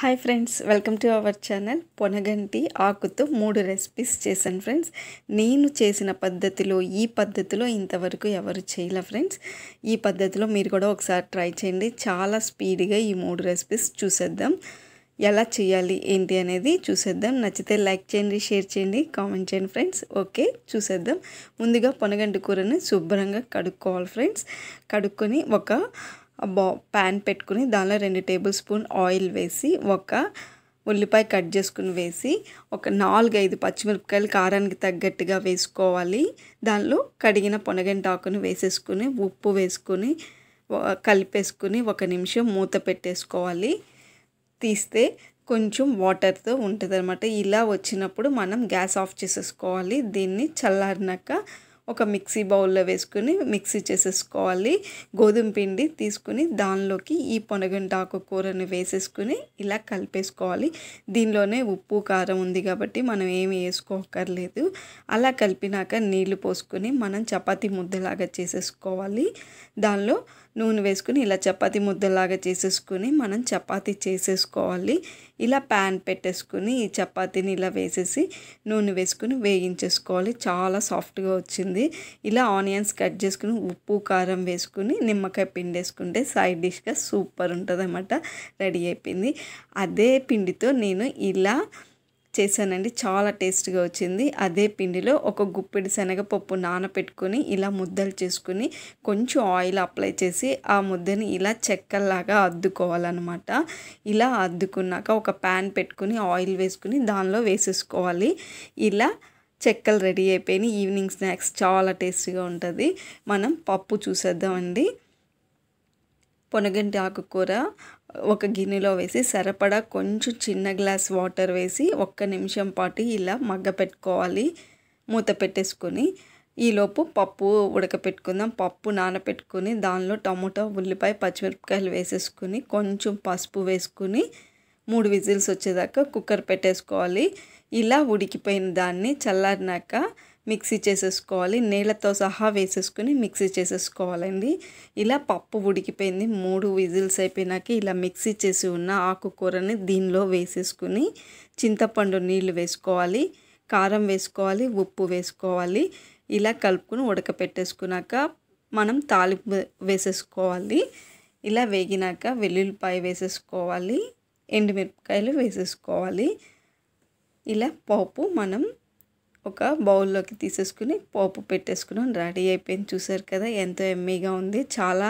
hi friends welcome to our channel పొనగంటి ఆకుతో మూడు రెసిపీస్ చేశాను ఫ్రెండ్స్ నేను చేసిన పద్ధతిలో ఈ పద్ధతిలో ఇంతవరకు ఎవరు చేయలే ఫ్రెండ్స్ ఈ పద్ధతిలో మీరు కూడా ఒకసారి ట్రై చేయండి చాలా స్పీడ్గా ఈ మూడు రెసిపీస్ చూసేద్దాం ఎలా చేయాలి ఏంటి అనేది చూసేద్దాం నచ్చితే లైక్ చేయండి షేర్ చేయండి కామెంట్ చేయండి ఫ్రెండ్స్ ఓకే చూసేద్దాం ముందుగా పొనగంటి కూరని శుభ్రంగా కడుక్కోవాలి ఫ్రెండ్స్ కడుక్కొని ఒక బా ప్యాన్ పెట్టుకుని దానిలో రెండు టేబుల్ స్పూన్ ఆయిల్ వేసి ఒక ఉల్లిపాయ కట్ చేసుకుని వేసి ఒక నాలుగైదు పచ్చిమిరపకాయలు కారానికి తగ్గట్టుగా వేసుకోవాలి దానిలో కడిగిన పొనగంటాకును వేసేసుకుని ఉప్పు వేసుకుని కలిపేసుకుని ఒక నిమిషం మూత పెట్టేసుకోవాలి తీస్తే కొంచెం వాటర్తో ఉంటుంది అనమాట ఇలా వచ్చినప్పుడు మనం గ్యాస్ ఆఫ్ చేసేసుకోవాలి దీన్ని చల్లారినాక ఒక మిక్సీ బౌల్లో వేసుకుని మిక్సీ చేసేసుకోవాలి గోధుమ పిండి తీసుకుని దానిలోకి ఈ పొనగంట ఆకు కూరని వేసేసుకుని ఇలా కలిపేసుకోవాలి దీనిలోనే ఉప్పు కారం ఉంది కాబట్టి మనం ఏమి వేసుకోకర్లేదు అలా కలిపినాక నీళ్లు పోసుకొని మనం చపాతి ముద్దలాగా చేసేసుకోవాలి దానిలో నూనె వేసుకుని ఇలా చపాతి ముద్దలాగా చేసేసుకుని మనం చపాతి చేసేసుకోవాలి ఇలా ప్యాన్ పెట్టేసుకుని ఈ చపాతీని ఇలా వేసేసి నూనె వేసుకుని వేయించేసుకోవాలి చాలా సాఫ్ట్గా వచ్చింది ఉంటుంది ఇలా ఆనియన్స్ కట్ చేసుకుని ఉప్పు కారం వేసుకుని నిమ్మకాయ పిండి వేసుకుంటే సైడ్ డిష్గా సూపర్ ఉంటుంది అనమాట రెడీ అయిపోయింది అదే పిండితో నేను ఇలా చేశానండి చాలా టేస్ట్గా వచ్చింది అదే పిండిలో ఒక గుప్పిడి శనగపప్పు నానపెట్టుకొని ఇలా ముద్దలు చేసుకుని కొంచెం ఆయిల్ అప్లై చేసి ఆ ముద్దని ఇలా చెక్కల్లాగా అద్దుకోవాలన్నమాట ఇలా అద్దుకున్నాక ఒక ప్యాన్ పెట్టుకుని ఆయిల్ వేసుకుని దానిలో వేసేసుకోవాలి ఇలా చెక్కలు రెడీ అయిపోయినాయి ఈవినింగ్ స్నాక్స్ చాలా టేస్టీగా ఉంటుంది మనం పప్పు చూసేద్దామండి పొనగంటి ఆకుకూర ఒక గిన్నెలో వేసి సరిపడా కొంచెం చిన్న గ్లాస్ వాటర్ వేసి ఒక్క నిమిషం పాటు ఇలా మగ్గ పెట్టుకోవాలి మూత పెట్టేసుకొని ఈలోపు పప్పు ఉడకపెట్టుకుందాం పప్పు నానపెట్టుకుని దానిలో టమోటా ఉల్లిపాయ పచ్చిమిరపకాయలు వేసేసుకుని కొంచెం పసుపు వేసుకుని మూడు విజిల్స్ వచ్చేదాకా కుక్కర్ పెట్టేసుకోవాలి ఇలా ఉడికిపోయిన దాన్ని చల్లారినాక మిక్సీ చేసేసుకోవాలి నీళ్ళతో సహా వేసేసుకుని మిక్సీ చేసేసుకోవాలండి ఇలా పప్పు ఉడికిపోయింది మూడు విజిల్స్ అయిపోయినాక ఇలా మిక్సీ చేసి ఉన్న ఆకుకూరని దీనిలో వేసేసుకుని చింతపండు నీళ్ళు వేసుకోవాలి కారం వేసుకోవాలి ఉప్పు వేసుకోవాలి ఇలా కలుపుకుని ఉడకపెట్టేసుకున్నాక మనం తాలింపు వేసేసుకోవాలి ఇలా వేగినాక వెల్లుల్లిపాయ వేసేసుకోవాలి ఎండుమిరపకాయలు వేసేసుకోవాలి ఇలా పోపు మనం ఒక బౌల్లోకి తీసేసుకుని పోపు పెట్టేసుకున్నాం రెడీ అయిపోయింది చూసారు కదా ఎంతో ఎమ్మీగా ఉంది చాలా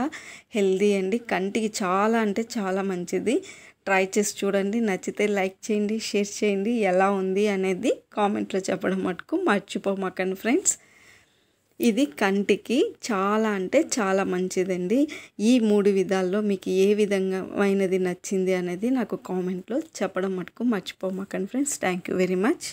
హెల్దీ అండి కంటికి చాలా అంటే చాలా మంచిది ట్రై చేసి చూడండి నచ్చితే లైక్ చేయండి షేర్ చేయండి ఎలా ఉంది అనేది కామెంట్లో చెప్పడం మటుకు మర్చిపోమాకండి ఫ్రెండ్స్ ఇది కంటికి చాలా అంటే చాలా మంచిదండి ఈ మూడు విధాల్లో మీకు ఏ విధంగా నచ్చింది అనేది నాకు కామెంట్లో చెప్పడం మటుకు మర్చిపోమాకండి friends thank you very much